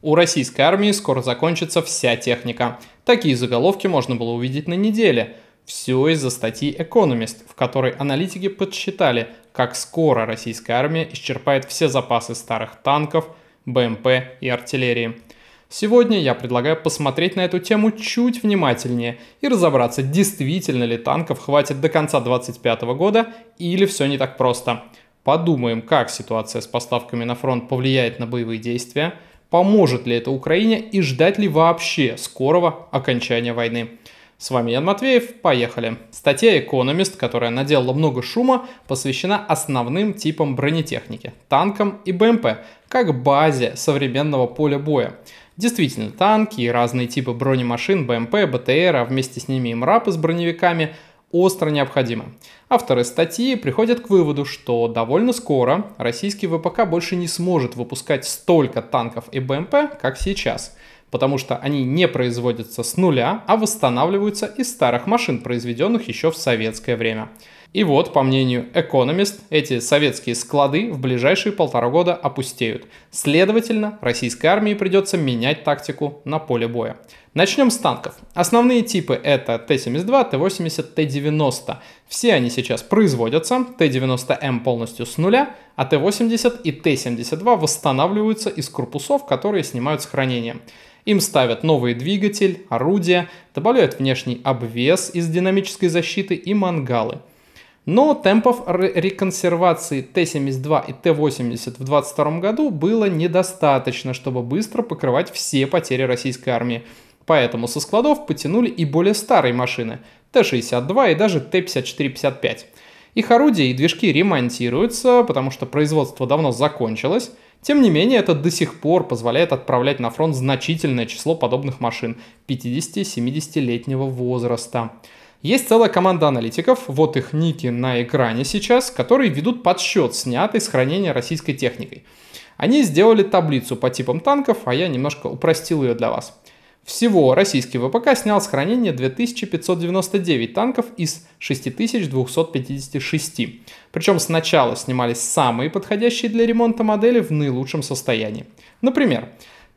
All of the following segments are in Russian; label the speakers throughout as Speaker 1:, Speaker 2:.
Speaker 1: У российской армии скоро закончится вся техника. Такие заголовки можно было увидеть на неделе. Все из-за статьи «Экономист», в которой аналитики подсчитали, как скоро российская армия исчерпает все запасы старых танков, БМП и артиллерии. Сегодня я предлагаю посмотреть на эту тему чуть внимательнее и разобраться, действительно ли танков хватит до конца 2025 года или все не так просто. Подумаем, как ситуация с поставками на фронт повлияет на боевые действия – поможет ли это Украине и ждать ли вообще скорого окончания войны. С вами Ян Матвеев, поехали. Статья «Экономист», которая наделала много шума, посвящена основным типам бронетехники – танкам и БМП, как базе современного поля боя. Действительно, танки и разные типы бронемашин, БМП, БТР, а вместе с ними и МРАПы с броневиками – остро необходимо. Авторы статьи приходят к выводу, что довольно скоро российский ВПК больше не сможет выпускать столько танков и БМП, как сейчас, потому что они не производятся с нуля, а восстанавливаются из старых машин, произведенных еще в советское время. И вот, по мнению Economist, эти советские склады в ближайшие полтора года опустеют. Следовательно, российской армии придется менять тактику на поле боя. Начнем с танков. Основные типы это Т-72, Т-80, Т-90. Все они сейчас производятся, Т-90М полностью с нуля, а Т-80 и Т-72 восстанавливаются из корпусов, которые снимают с хранения. Им ставят новый двигатель, орудия, добавляют внешний обвес из динамической защиты и мангалы – но темпов реконсервации Т-72 и Т-80 в 2022 году было недостаточно, чтобы быстро покрывать все потери российской армии. Поэтому со складов потянули и более старые машины – Т-62 и даже Т-54-55. Их орудия и движки ремонтируются, потому что производство давно закончилось. Тем не менее, это до сих пор позволяет отправлять на фронт значительное число подобных машин 50-70-летнего возраста. Есть целая команда аналитиков, вот их ники на экране сейчас, которые ведут подсчет, снятый с хранения российской техникой. Они сделали таблицу по типам танков, а я немножко упростил ее для вас. Всего российский ВПК снял с хранения 2599 танков из 6256. Причем сначала снимались самые подходящие для ремонта модели в наилучшем состоянии. Например,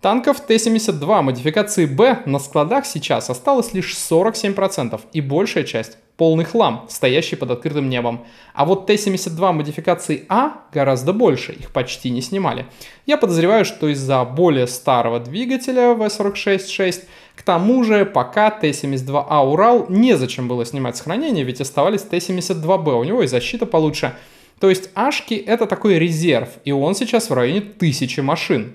Speaker 1: Танков Т-72 модификации «Б» на складах сейчас осталось лишь 47%, и большая часть – полный хлам, стоящий под открытым небом. А вот Т-72 модификации А гораздо больше, их почти не снимали. Я подозреваю, что из-за более старого двигателя В-46-6 к тому же, пока Т-72А «Урал» незачем было снимать с хранения, ведь оставались Т-72Б, у него и защита получше. То есть Ашки — это такой резерв, и он сейчас в районе тысячи машин.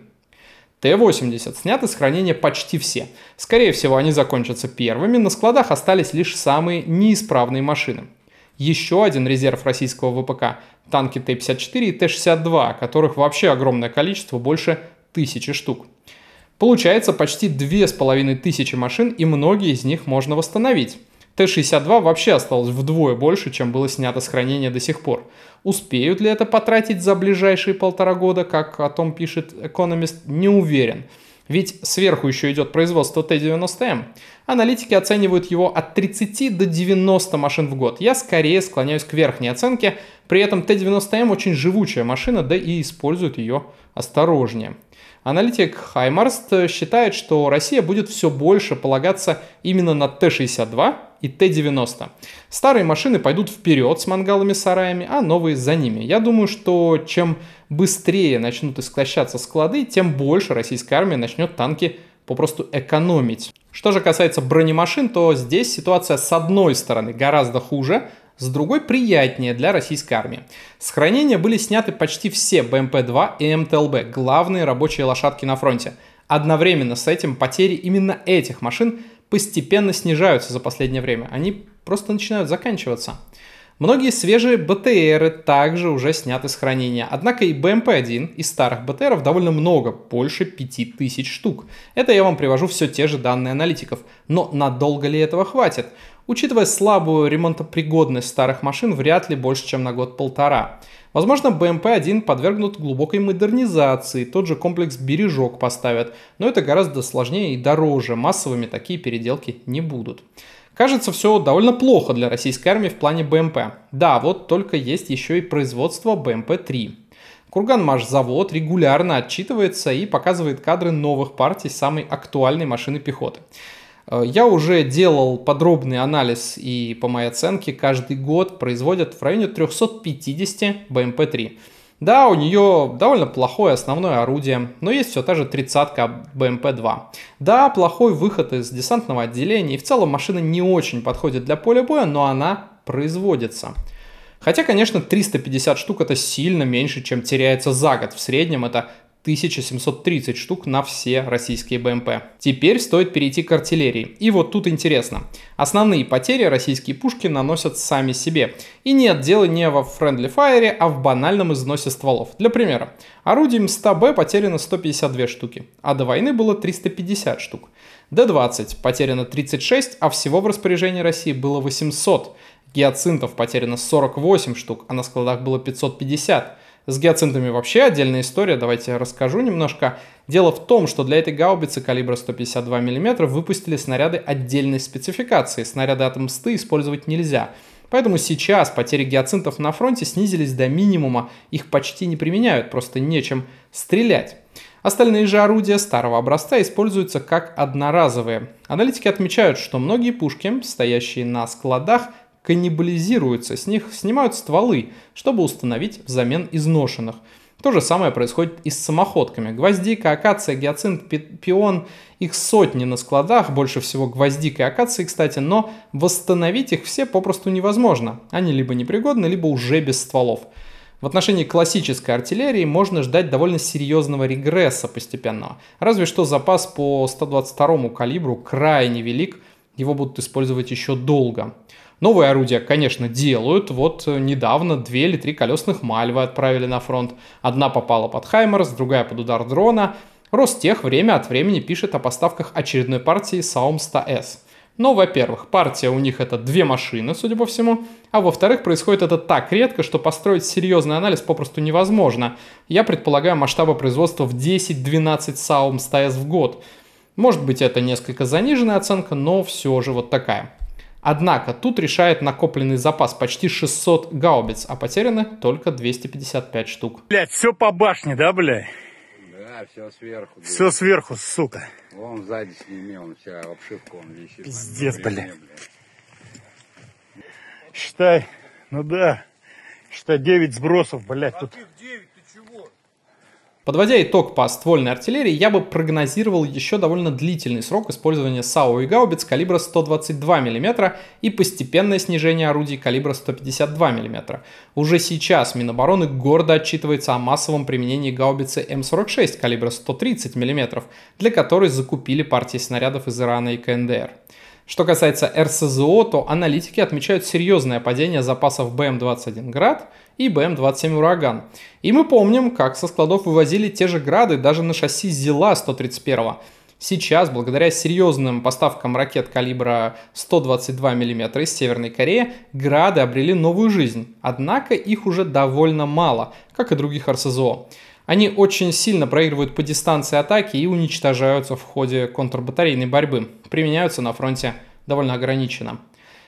Speaker 1: Т-80 сняты с хранения почти все. Скорее всего, они закончатся первыми, на складах остались лишь самые неисправные машины. Еще один резерв российского ВПК – танки Т-54 и Т-62, которых вообще огромное количество, больше тысячи штук. Получается почти две с половиной тысячи машин, и многие из них можно восстановить. Т-62 вообще осталось вдвое больше, чем было снято с хранения до сих пор. Успеют ли это потратить за ближайшие полтора года, как о том пишет экономист, не уверен. Ведь сверху еще идет производство Т-90М. Аналитики оценивают его от 30 до 90 машин в год. Я скорее склоняюсь к верхней оценке, при этом Т-90М очень живучая машина, да и используют ее осторожнее. Аналитик Хаймарст считает, что Россия будет все больше полагаться именно на Т-62 и Т-90. Старые машины пойдут вперед с мангалами-сараями, а новые за ними. Я думаю, что чем быстрее начнут истощаться склады, тем больше российская армия начнет танки попросту экономить. Что же касается бронемашин, то здесь ситуация с одной стороны гораздо хуже, с другой приятнее для российской армии. С хранения были сняты почти все БМП-2 и МТЛБ, главные рабочие лошадки на фронте. Одновременно с этим потери именно этих машин постепенно снижаются за последнее время. Они просто начинают заканчиваться. Многие свежие БТРы также уже сняты с хранения, однако и БМП-1 из старых БТРов довольно много, больше 5000 штук. Это я вам привожу все те же данные аналитиков, но надолго ли этого хватит? Учитывая слабую ремонтопригодность старых машин, вряд ли больше, чем на год-полтора. Возможно, БМП-1 эм подвергнут глубокой модернизации, тот же комплекс «Бережок» поставят, но это гораздо сложнее и дороже, массовыми такие переделки не будут. Кажется, все довольно плохо для российской армии в плане БМП. Эм да, вот только есть еще и производство БМП-3. Эм Курганмашзавод регулярно отчитывается и показывает кадры новых партий самой актуальной машины пехоты. Э, я уже делал подробный анализ и по моей оценке каждый год производят в районе 350 БМП-3. Эм да, у нее довольно плохое основное орудие, но есть все та же 30-ка БМП-2. Эм да, плохой выход из десантного отделения, и в целом машина не очень подходит для поля боя, но она производится. Хотя, конечно, 350 штук это сильно меньше, чем теряется за год. В среднем это 1730 штук на все российские БМП. Теперь стоит перейти к артиллерии. И вот тут интересно. Основные потери российские пушки наносят сами себе. И нет дело не во френдли fire, а в банальном износе стволов. Для примера, орудием 100Б потеряно 152 штуки, а до войны было 350 штук. Д-20 потеряно 36, а всего в распоряжении России было 800. Гиацинтов потеряно 48 штук, а на складах было 550. С гиацинтами вообще отдельная история, давайте я расскажу немножко. Дело в том, что для этой гаубицы калибра 152 мм выпустили снаряды отдельной спецификации. Снаряды от мсты использовать нельзя. Поэтому сейчас потери гиацинтов на фронте снизились до минимума, их почти не применяют, просто нечем стрелять. Остальные же орудия старого образца используются как одноразовые. Аналитики отмечают, что многие пушки, стоящие на складах, каннибализируются, с них снимают стволы, чтобы установить взамен изношенных. То же самое происходит и с самоходками. Гвоздика, акация, гиацинт, пион, их сотни на складах, больше всего гвоздика и акации, кстати, но восстановить их все попросту невозможно. Они либо непригодны, либо уже без стволов. В отношении классической артиллерии можно ждать довольно серьезного регресса постепенного. Разве что запас по 122 калибру крайне велик, его будут использовать еще долго. Новые орудия, конечно, делают. Вот э, недавно две или три колесных Мальвы отправили на фронт. Одна попала под Хаймерс, другая под удар дрона. Ростех время от времени пишет о поставках очередной партии Саум 100С. Но, во-первых, партия у них это две машины, судя по всему, а во-вторых, происходит это так редко, что построить серьезный анализ попросту невозможно. Я предполагаю масштабы производства в 10-12 САУМ 100С в год. Может быть, это несколько заниженная оценка, но все же вот такая. Однако тут решает накопленный запас почти 600 гаубиц, а потеряны только 255 штук. Блять, все по башне, да, блядь? Да, все сверху. Блядь. Все сверху, сука. Вон сзади сними, он вся обшивка, он висит. Пиздец, блядь. Считай, ну да, считай 9 сбросов, блядь. тут... 9 Подводя итог по ствольной артиллерии, я бы прогнозировал еще довольно длительный срок использования САУ и гаубиц калибра 122 мм и постепенное снижение орудий калибра 152 мм. Уже сейчас Минобороны гордо отчитывается о массовом применении гаубицы М46 калибра 130 мм, для которой закупили партии снарядов из Ирана и КНДР. Что касается РСЗО, то аналитики отмечают серьезное падение запасов БМ-21 «Град» и БМ-27 «Ураган». И мы помним, как со складов вывозили те же «Грады» даже на шасси «Зила-131». Сейчас, благодаря серьезным поставкам ракет калибра 122 мм из Северной Кореи, «Грады» обрели новую жизнь, однако их уже довольно мало, как и других РСЗО. Они очень сильно проигрывают по дистанции атаки и уничтожаются в ходе контрбатарейной борьбы, применяются на фронте довольно ограничено.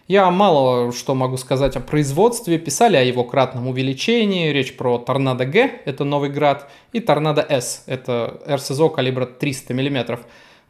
Speaker 1: Я мало что могу сказать о производстве, писали о его кратном увеличении, речь про Торнадо Г, это новый град, и Торнадо С, это РСЗО калибра 300 мм.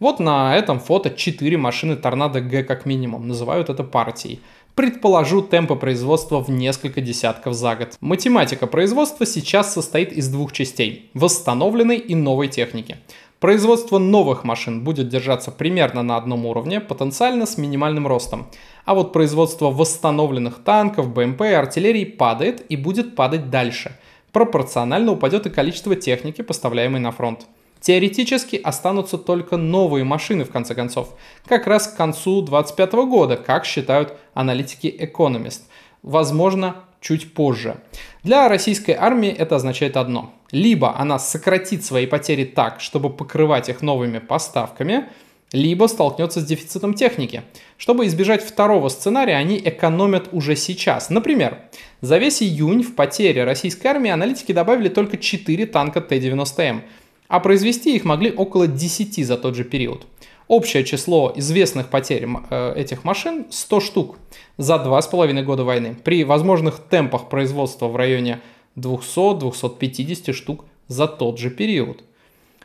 Speaker 1: Вот на этом фото 4 машины Торнадо Г как минимум, называют это партией. Предположу темпы производства в несколько десятков за год. Математика производства сейчас состоит из двух частей – восстановленной и новой техники. Производство новых машин будет держаться примерно на одном уровне, потенциально с минимальным ростом. А вот производство восстановленных танков, БМП и артиллерии падает и будет падать дальше. Пропорционально упадет и количество техники, поставляемой на фронт. Теоретически останутся только новые машины, в конце концов, как раз к концу 2025 года, как считают аналитики Economist. Возможно, чуть позже. Для российской армии это означает одно. Либо она сократит свои потери так, чтобы покрывать их новыми поставками, либо столкнется с дефицитом техники. Чтобы избежать второго сценария, они экономят уже сейчас. Например, за весь июнь в потери российской армии аналитики добавили только 4 танка Т-90М, а произвести их могли около 10 за тот же период. Общее число известных потерь э, этих машин 100 штук за 2,5 года войны. При возможных темпах производства в районе 200-250 штук за тот же период.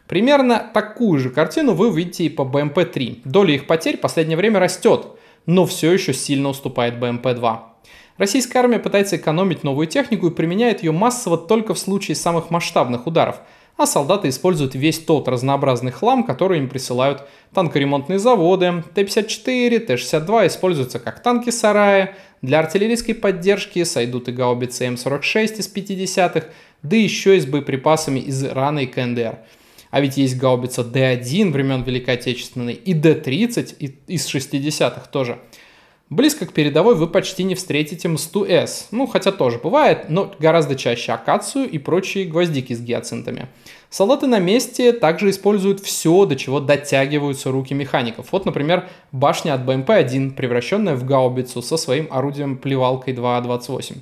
Speaker 1: Примерно такую же картину вы увидите и по bmp 3 Доля их потерь в последнее время растет, но все еще сильно уступает bmp 2 Российская армия пытается экономить новую технику и применяет ее массово только в случае самых масштабных ударов – а солдаты используют весь тот разнообразный хлам, который им присылают танкоремонтные заводы. Т-54, Т-62 используются как танки-сараи, для артиллерийской поддержки сойдут и гаубицы М-46 из 50-х, да еще и с боеприпасами из Ирана и КНДР. А ведь есть гаубица Д-1 времен Великой Отечественной и Д-30 из 60-х тоже – Близко к передовой вы почти не встретите мсту С, ну хотя тоже бывает, но гораздо чаще акацию и прочие гвоздики с гиацинтами. Солдаты на месте также используют все, до чего дотягиваются руки механиков. Вот, например, башня от БМП-1, превращенная в гаубицу со своим орудием плевалкой 2А28.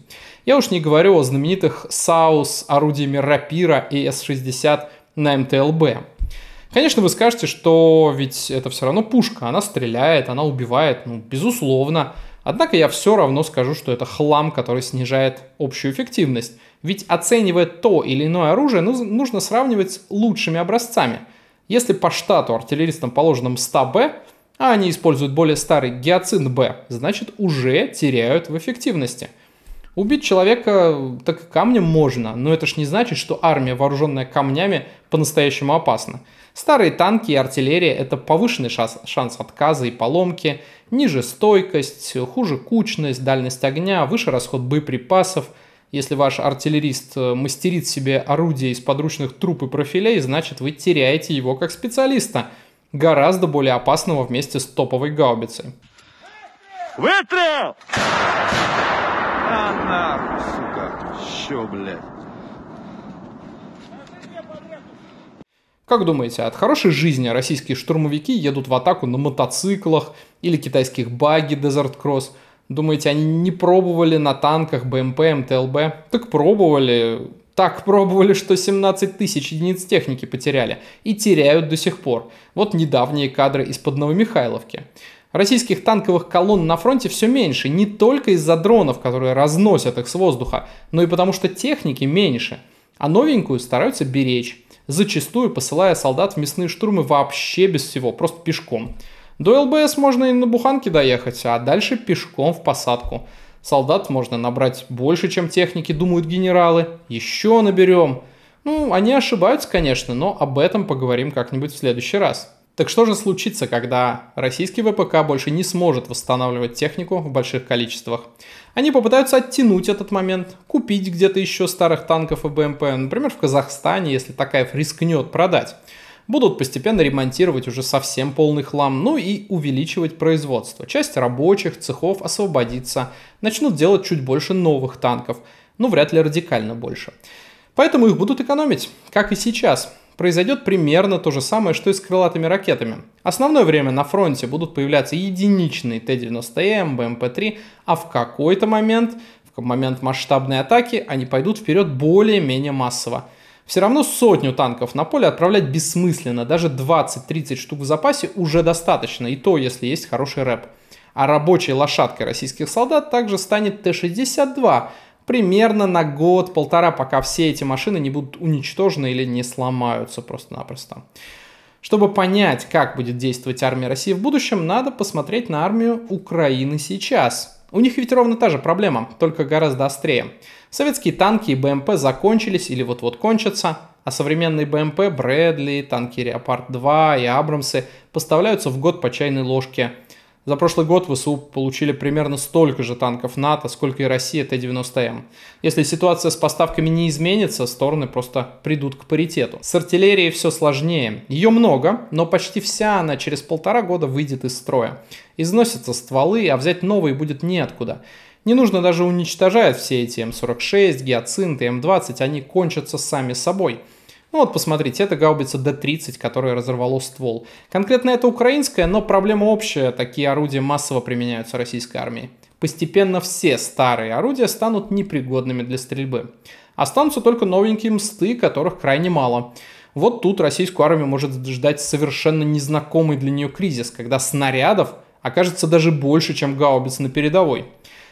Speaker 1: Я уж не говорю о знаменитых САУС орудиями Рапира и С-60 на МТЛБ. Конечно, вы скажете, что ведь это все равно пушка, она стреляет, она убивает, ну, безусловно. Однако я все равно скажу, что это хлам, который снижает общую эффективность. Ведь оценивая то или иное оружие, нужно сравнивать с лучшими образцами. Если по штату артиллеристам положено 100 б а они используют более старый гиацин Б, значит уже теряют в эффективности – Убить человека так камнем можно, но это ж не значит, что армия, вооруженная камнями, по-настоящему опасна. Старые танки и артиллерия – это повышенный шанс, шанс отказа и поломки, ниже стойкость, хуже кучность, дальность огня, выше расход боеприпасов. Если ваш артиллерист э, мастерит себе орудие из подручных труб и профилей, значит вы теряете его как специалиста, гораздо более опасного вместе с топовой гаубицей. Выстрел! На, на, сука. Чё, блядь. Как думаете, от хорошей жизни российские штурмовики едут в атаку на мотоциклах или китайских баги Desert Cross? Думаете, они не пробовали на танках БМП, МТЛБ? Так пробовали, так пробовали, что 17 тысяч единиц техники потеряли и теряют до сих пор. Вот недавние кадры из-под Новомихайловки. Михайловки. Российских танковых колонн на фронте все меньше, не только из-за дронов, которые разносят их с воздуха, но и потому что техники меньше. А новенькую стараются беречь, зачастую посылая солдат в мясные штурмы вообще без всего, просто пешком. До ЛБС можно и на буханке доехать, а дальше пешком в посадку. Солдат можно набрать больше, чем техники, думают генералы. Еще наберем. Ну, они ошибаются, конечно, но об этом поговорим как-нибудь в следующий раз. Так что же случится, когда российский ВПК больше не сможет восстанавливать технику в больших количествах? Они попытаются оттянуть этот момент, купить где-то еще старых танков и БМП, например, в Казахстане, если Такаев рискнет продать. Будут постепенно ремонтировать уже совсем полный хлам, ну и увеличивать производство. Часть рабочих, цехов освободится, начнут делать чуть больше новых танков, но ну вряд ли радикально больше. Поэтому их будут экономить, как и сейчас произойдет примерно то же самое, что и с крылатыми ракетами. Основное время на фронте будут появляться единичные Т-90М, БМП-3, а в какой-то момент, в момент масштабной атаки, они пойдут вперед более-менее массово. Все равно сотню танков на поле отправлять бессмысленно, даже 20-30 штук в запасе уже достаточно, и то, если есть хороший рэп. А рабочей лошадкой российских солдат также станет Т-62, примерно на год-полтора, пока все эти машины не будут уничтожены или не сломаются просто-напросто. Чтобы понять, как будет действовать армия России в будущем, надо посмотреть на армию Украины сейчас. У них ведь ровно та же проблема, только гораздо острее. Советские танки и БМП закончились или вот-вот кончатся, а современные БМП Брэдли, танки Леопард-2 и Абрамсы поставляются в год по чайной ложке – за прошлый год ВСУ получили примерно столько же танков НАТО, сколько и Россия Т-90М. Если ситуация с поставками не изменится, стороны просто придут к паритету. С артиллерией все сложнее. Ее много, но почти вся она через полтора года выйдет из строя. Износятся стволы, а взять новые будет неоткуда. Не нужно даже уничтожать все эти М46, Гиацинты, М20, они кончатся сами собой. Ну вот, посмотрите, это гаубица Д-30, которая разорвала ствол. Конкретно это украинская, но проблема общая. Такие орудия массово применяются российской армией. Постепенно все старые орудия станут непригодными для стрельбы. Останутся только новенькие мсты, которых крайне мало. Вот тут российскую армию может ждать совершенно незнакомый для нее кризис, когда снарядов окажется даже больше, чем гаубиц на передовой.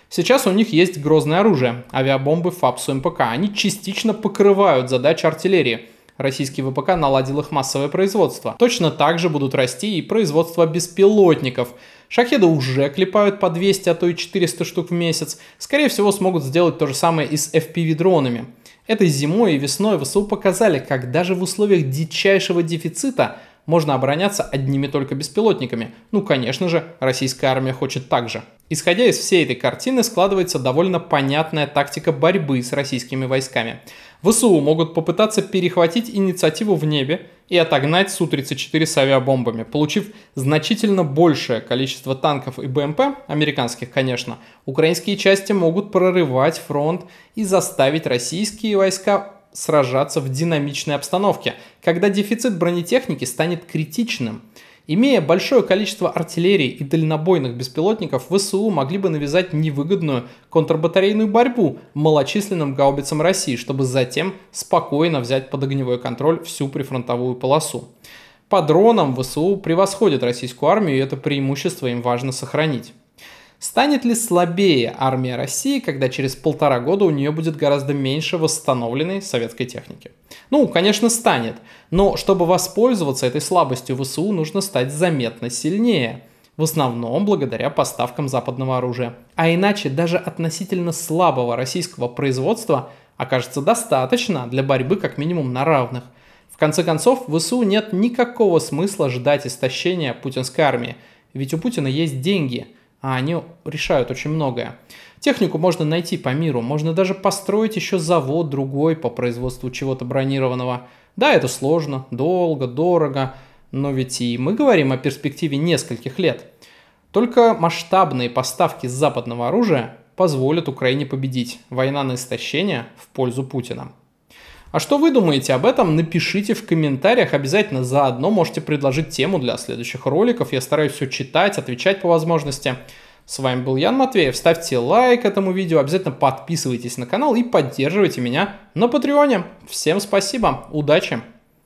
Speaker 1: Сейчас у них есть грозное оружие – авиабомбы ФАПСУ МПК. Они частично покрывают задачи артиллерии – Российский ВПК наладил их массовое производство. Точно так же будут расти и производство беспилотников. Шахеды уже клепают по 200, а то и 400 штук в месяц. Скорее всего, смогут сделать то же самое и с FPV-дронами. Этой зимой и весной ВСУ показали, как даже в условиях дичайшего дефицита можно обороняться одними только беспилотниками. Ну, конечно же, российская армия хочет так же. Исходя из всей этой картины, складывается довольно понятная тактика борьбы с российскими войсками – ВСУ могут попытаться перехватить инициативу в небе и отогнать Су-34 с авиабомбами, получив значительно большее количество танков и БМП, эм американских, конечно, украинские части могут прорывать фронт и заставить российские войска сражаться в динамичной обстановке, когда дефицит бронетехники станет критичным Имея большое количество артиллерии и дальнобойных беспилотников, ВСУ могли бы навязать невыгодную контрбатарейную борьбу малочисленным гаубицам России, чтобы затем спокойно взять под огневой контроль всю прифронтовую полосу. По дронам ВСУ превосходят российскую армию, и это преимущество им важно сохранить. Станет ли слабее армия России, когда через полтора года у нее будет гораздо меньше восстановленной советской техники? Ну, конечно, станет. Но чтобы воспользоваться этой слабостью ВСУ, нужно стать заметно сильнее. В основном благодаря поставкам западного оружия. А иначе даже относительно слабого российского производства окажется достаточно для борьбы как минимум на равных. В конце концов, в ВСУ нет никакого смысла ждать истощения путинской армии, ведь у Путина есть деньги – а они решают очень многое. Технику можно найти по миру, можно даже построить еще завод другой по производству чего-то бронированного. Да, это сложно, долго, дорого, но ведь и мы говорим о перспективе нескольких лет. Только масштабные поставки западного оружия позволят Украине победить. Война на истощение в пользу Путина. А что вы думаете об этом, напишите в комментариях обязательно. Заодно можете предложить тему для следующих роликов. Я стараюсь все читать, отвечать по возможности. С вами был Ян Матвеев. Ставьте лайк этому видео, обязательно подписывайтесь на канал и поддерживайте меня на Патреоне. Всем спасибо, удачи!